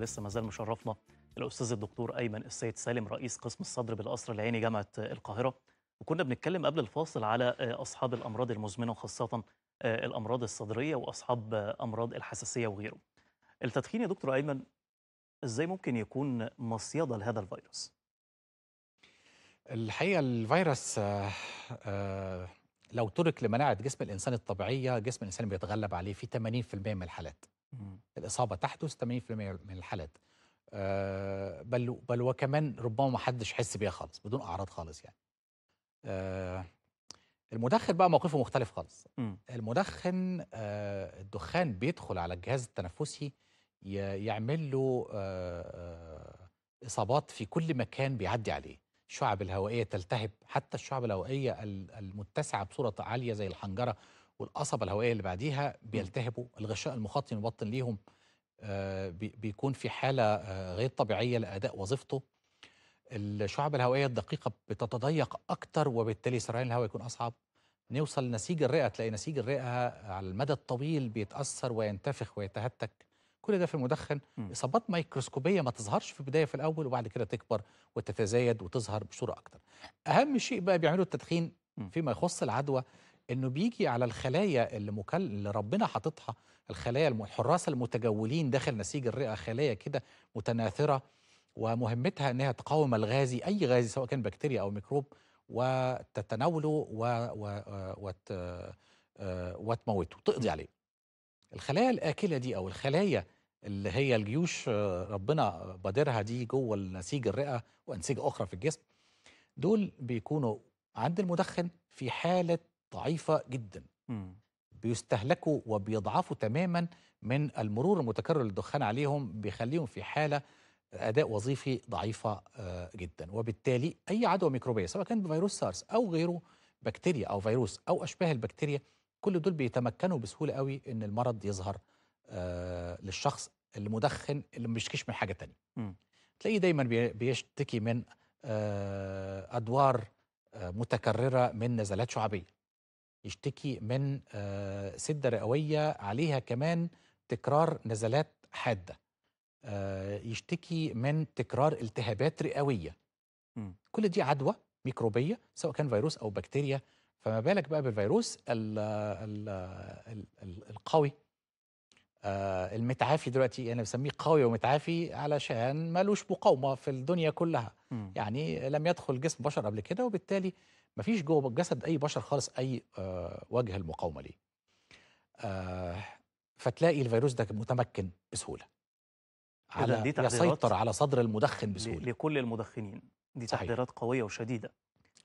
لسه ما زال مشرفنا الاستاذ الدكتور ايمن السيد سالم رئيس قسم الصدر بالقصر العيني جامعه القاهره وكنا بنتكلم قبل الفاصل على اصحاب الامراض المزمنه وخاصه الامراض الصدريه واصحاب امراض الحساسيه وغيره. التدخين يا دكتور ايمن ازاي ممكن يكون مصيده لهذا الفيروس؟ الحقيقه الفيروس آه، آه، لو ترك لمناعه جسم الانسان الطبيعيه جسم الانسان بيتغلب عليه في 80% من الحالات. الإصابة تحدث 80% من الحالات آه بل بل وكمان ربما ما حدش حس بيها خالص بدون أعراض خالص يعني آه المدخن بقى موقفه مختلف خالص المدخن آه الدخان بيدخل على الجهاز التنفسي يعمل له آه، آه، إصابات في كل مكان بيعدي عليه الشعب الهوائية تلتهب حتى الشعب الهوائية المتسعة بصورة عالية زي الحنجرة والقصبة الهوائية اللي بعديها بيلتهبوا الغشاء المخاطي المبطن ليهم آه، بيكون في حالة آه، غير طبيعية لأداء وظيفته الشعب الهوائية الدقيقة بتتضيق أكتر وبالتالي سريان الهواء يكون أصعب نوصل لنسيج الرئة تلاقي نسيج الرئة على المدى الطويل بيتأثر وينتفخ ويتهتك كل ده في المدخن اصابات ميكروسكوبيه ما تظهرش في البدايه في الاول وبعد كده تكبر وتتزايد وتظهر بصوره اكتر اهم شيء بقى بيعملوا التدخين فيما يخص العدوى انه بيجي على الخلايا اللي, مكل... اللي ربنا حاططها الخلايا الحراس المتجولين داخل نسيج الرئه خلايا كده متناثره ومهمتها انها تقاوم الغازي اي غازي سواء كان بكتيريا او ميكروب وتتناوله و... و... وت... آه، وتموته تقضي عليه الخلايا الآكلة دي أو الخلايا اللي هي الجيوش آه، ربنا بادرها دي جوه النسيج الرئة وأنسجة أخرى في الجسم دول بيكونوا عند المدخن في حالة ضعيفه جدا م. بيستهلكوا وبيضعفوا تماما من المرور المتكرر للدخان عليهم بيخليهم في حاله اداء وظيفي ضعيفه آه، جدا وبالتالي اي عدوى ميكروبيه سواء كان بفيروس سارس او غيره بكتيريا او فيروس او اشباه البكتيريا كل دول بيتمكنوا بسهوله قوي ان المرض يظهر آه، للشخص المدخن اللي ما بيشتكيش من حاجه تانية تلاقيه دايما بيشتكي من آه، ادوار متكرره من نزلات شعبيه يشتكي من آه، سده رئويه عليها كمان تكرار نزلات حاده آه، يشتكي من تكرار التهابات رئويه كل دي عدوى ميكروبيه سواء كان فيروس او بكتيريا فما بالك بقى بالفيروس الـ الـ الـ القوي آه، المتعافي دلوقتي انا بسميه قوي ومتعافي علشان مالوش مقاومه في الدنيا كلها م. يعني لم يدخل جسم بشر قبل كده وبالتالي ما فيش جوه الجسد اي بشر خالص اي آه، وجه المقاومه ليه آه، فتلاقي الفيروس ده متمكن بسهوله على يسيطر على صدر المدخن بسهوله لكل المدخنين دي تحذيرات قويه وشديده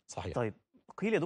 صحيح طيب قيل